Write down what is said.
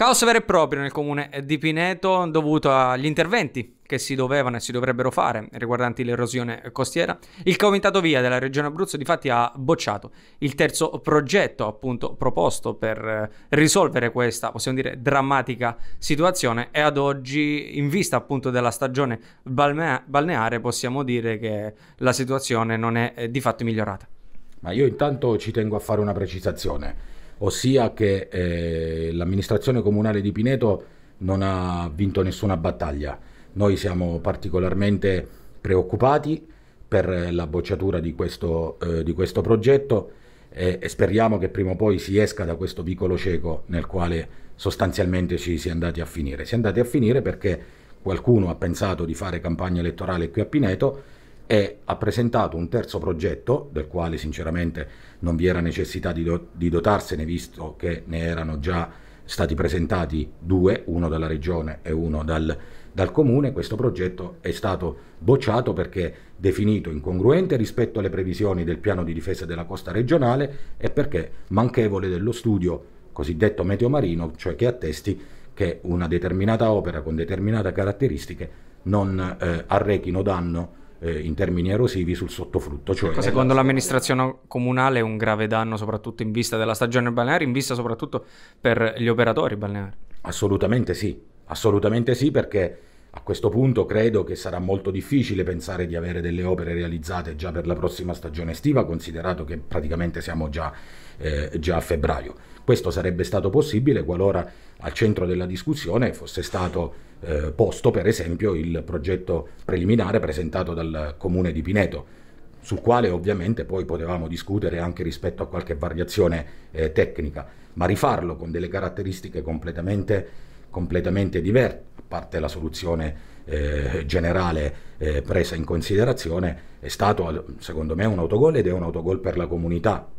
Caos vero e proprio nel comune di Pineto dovuto agli interventi che si dovevano e si dovrebbero fare riguardanti l'erosione costiera. Il Comitato Via della Regione Abruzzo difatti ha bocciato il terzo progetto appunto proposto per eh, risolvere questa, possiamo dire, drammatica situazione e ad oggi in vista appunto della stagione balnea- balneare possiamo dire che la situazione non è eh, di fatto migliorata. Ma io intanto ci tengo a fare una precisazione ossia che eh, l'amministrazione comunale di Pineto non ha vinto nessuna battaglia. Noi siamo particolarmente preoccupati per la bocciatura di questo, eh, di questo progetto e, e, speriamo che prima o poi si esca da questo vicolo cieco nel quale sostanzialmente ci si è andati a finire. Si è andati a finire perché qualcuno ha pensato di fare campagna elettorale qui a Pineto e ha presentato un terzo progetto, del quale sinceramente non vi era necessità di, do di dotarsene, visto che ne erano già stati presentati due, uno dalla regione e uno dal, dal comune, questo progetto è stato bocciato perché definito incongruente rispetto alle previsioni del piano di difesa della costa regionale e perché manchevole dello studio cosiddetto meteomarino, cioè che attesti che una determinata opera con determinate caratteristiche non eh, arrechino danno eh, in termini erosivi sul sottofrutto. Cioè ecco, secondo l'amministrazione comunale è un grave danno soprattutto in vista della stagione balneare, in vista soprattutto per gli operatori balneari. Assolutamente sì, assolutamente sì perché a questo punto credo che sarà molto difficile pensare di avere delle opere realizzate già per la prossima stagione estiva, considerato che praticamente siamo già, eh, già a febbraio. Questo sarebbe stato possibile qualora al centro della discussione fosse stato eh, posto per esempio il progetto preliminare presentato dal comune di Pineto, sul quale ovviamente poi potevamo discutere anche rispetto a qualche variazione eh, tecnica, ma rifarlo con delle caratteristiche completamente, completamente diverse, a parte la soluzione eh, generale eh, presa in considerazione, è stato secondo me un autogol ed è un autogol per la comunità,